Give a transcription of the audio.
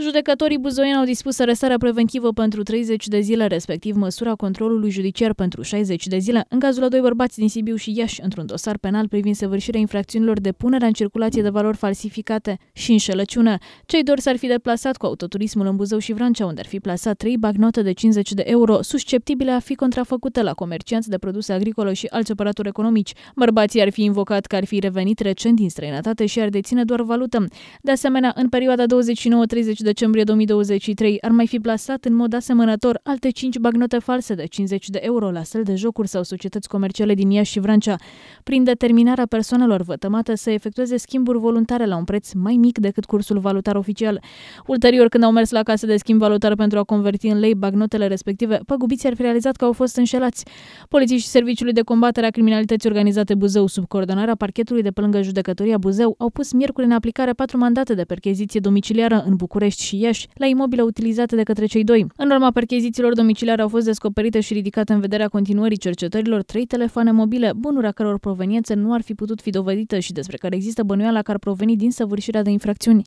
Judecătorii buzoieni au dispus arestarea preventivă pentru 30 de zile, respectiv măsura controlului judiciar pentru 60 de zile, în cazul a doi bărbați din Sibiu și Iași, într-un dosar penal privind săvârșirea infracțiunilor de punere în circulație de valori falsificate și înșelăciune. Cei doi s-ar fi deplasat cu autoturismul în Buzău și Vrancea, unde ar fi plasat trei bagnote de 50 de euro, susceptibile a fi contrafăcute la comercianți de produse agricole și alți operatori economici. Bărbații ar fi invocat că ar fi revenit recent din străinătate și ar deține doar valută. De asemenea, în perioada 29-30 de decembrie 2023 ar mai fi plasat în mod asemănător alte 5 bagnote false de 50 de euro la sel de jocuri sau societăți comerciale din Iași și Vrancea, prin determinarea persoanelor vătămate să efectueze schimburi voluntare la un preț mai mic decât cursul valutar oficial. Ulterior, când au mers la casă de schimb valutar pentru a converti în lei bagnotele respective, păgubiții ar fi realizat că au fost înșelați. Polițiștii Serviciului de Combatere a Criminalității Organizate Buzău, sub coordonarea parchetului de pe lângă judecătoria Buzău, au pus miercuri în aplicare patru mandate de percheziție domiciliară în București. București și Iași la imobile utilizate de către cei doi. În urma perchezițiilor domiciliare au fost descoperite și ridicate în vederea continuării cercetărilor trei telefoane mobile, bunuri a căror proveniențe nu ar fi putut fi dovedită și despre care există bănuiala că ar proveni din săvârșirea de infracțiuni.